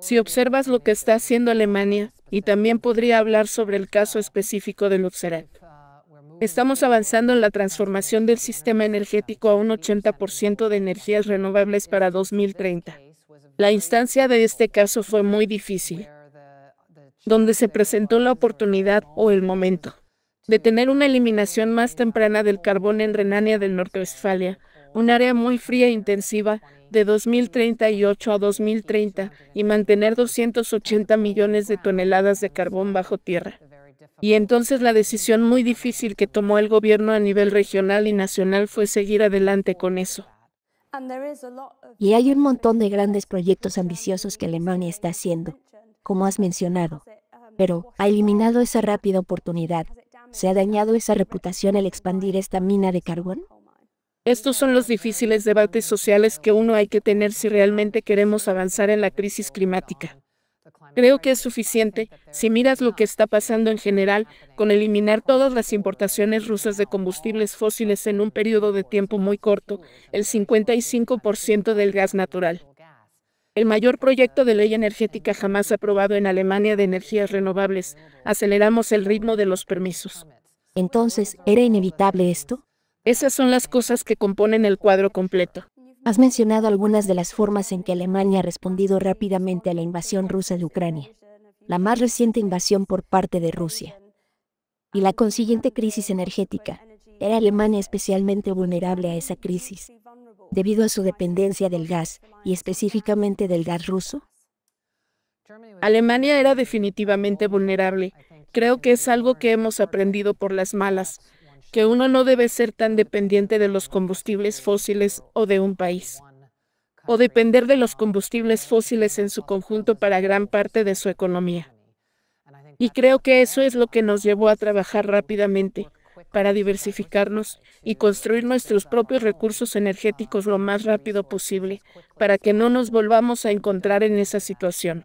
Si observas lo que está haciendo Alemania, y también podría hablar sobre el caso específico de Luxerac, uh, estamos avanzando en la transformación del sistema energético a un 80% de energías renovables para 2030. La instancia de este caso fue muy difícil, donde se presentó la oportunidad o el momento de tener una eliminación más temprana del carbón en Renania del Norte-Westfalia, un área muy fría e intensiva de 2038 a 2030 y mantener 280 millones de toneladas de carbón bajo tierra. Y entonces la decisión muy difícil que tomó el gobierno a nivel regional y nacional fue seguir adelante con eso. Y hay un montón de grandes proyectos ambiciosos que Alemania está haciendo, como has mencionado, pero ha eliminado esa rápida oportunidad. ¿Se ha dañado esa reputación al expandir esta mina de carbón? Estos son los difíciles debates sociales que uno hay que tener si realmente queremos avanzar en la crisis climática. Creo que es suficiente, si miras lo que está pasando en general, con eliminar todas las importaciones rusas de combustibles fósiles en un periodo de tiempo muy corto, el 55% del gas natural. El mayor proyecto de ley energética jamás aprobado en Alemania de energías renovables, aceleramos el ritmo de los permisos. Entonces, ¿era inevitable esto? Esas son las cosas que componen el cuadro completo. Has mencionado algunas de las formas en que Alemania ha respondido rápidamente a la invasión rusa de Ucrania, la más reciente invasión por parte de Rusia y la consiguiente crisis energética. Era Alemania especialmente vulnerable a esa crisis, debido a su dependencia del gas y específicamente del gas ruso. Alemania era definitivamente vulnerable. Creo que es algo que hemos aprendido por las malas que uno no debe ser tan dependiente de los combustibles fósiles o de un país, o depender de los combustibles fósiles en su conjunto para gran parte de su economía. Y creo que eso es lo que nos llevó a trabajar rápidamente para diversificarnos y construir nuestros propios recursos energéticos lo más rápido posible, para que no nos volvamos a encontrar en esa situación.